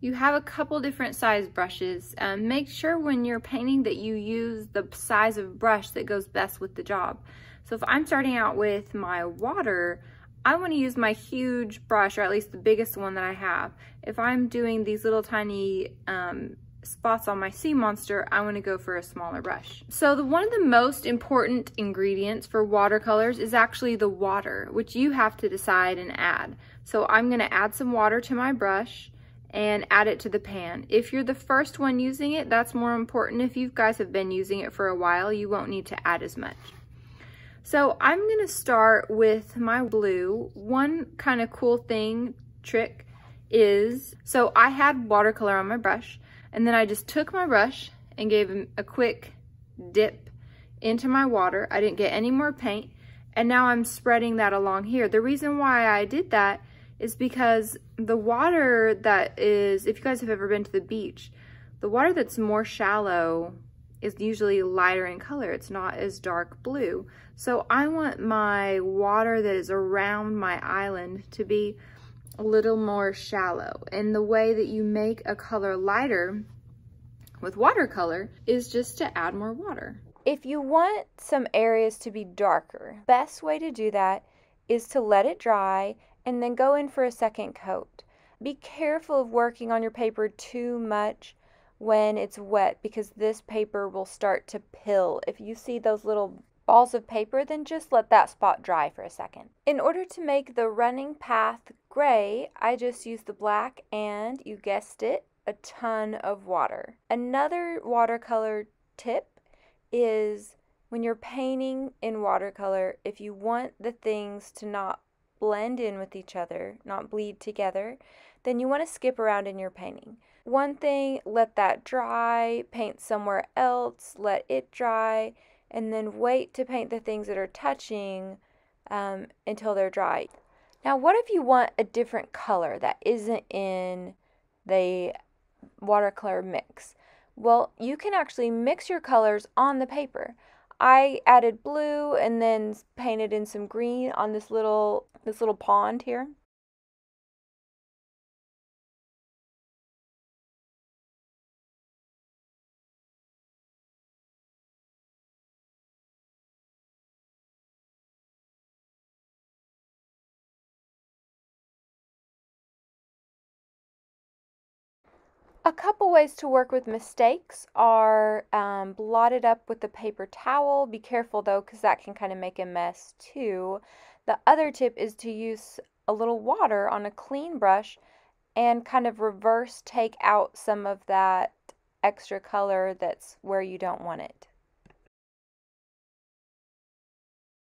You have a couple different size brushes. Um, make sure when you're painting that you use the size of brush that goes best with the job. So if I'm starting out with my water, I wanna use my huge brush, or at least the biggest one that I have. If I'm doing these little tiny um, spots on my sea monster, I wanna go for a smaller brush. So the one of the most important ingredients for watercolors is actually the water, which you have to decide and add. So I'm gonna add some water to my brush and add it to the pan. If you're the first one using it, that's more important. If you guys have been using it for a while, you won't need to add as much. So I'm gonna start with my blue. One kind of cool thing, trick, is, so I had watercolor on my brush, and then I just took my brush and gave a quick dip into my water. I didn't get any more paint, and now I'm spreading that along here. The reason why I did that is because the water that is, if you guys have ever been to the beach, the water that's more shallow is usually lighter in color. It's not as dark blue. So I want my water that is around my island to be a little more shallow. And the way that you make a color lighter with watercolor is just to add more water. If you want some areas to be darker, best way to do that is to let it dry and then go in for a second coat. Be careful of working on your paper too much when it's wet because this paper will start to pill. If you see those little balls of paper, then just let that spot dry for a second. In order to make the running path gray, I just used the black and, you guessed it, a ton of water. Another watercolor tip is when you're painting in watercolor, if you want the things to not blend in with each other, not bleed together, then you want to skip around in your painting. One thing, let that dry, paint somewhere else, let it dry, and then wait to paint the things that are touching um, until they're dry. Now, what if you want a different color that isn't in the watercolor mix? Well, you can actually mix your colors on the paper. I added blue and then painted in some green on this little this little pond here. A couple ways to work with mistakes are um, blot it up with a paper towel. Be careful though, because that can kind of make a mess too. The other tip is to use a little water on a clean brush and kind of reverse take out some of that extra color that's where you don't want it.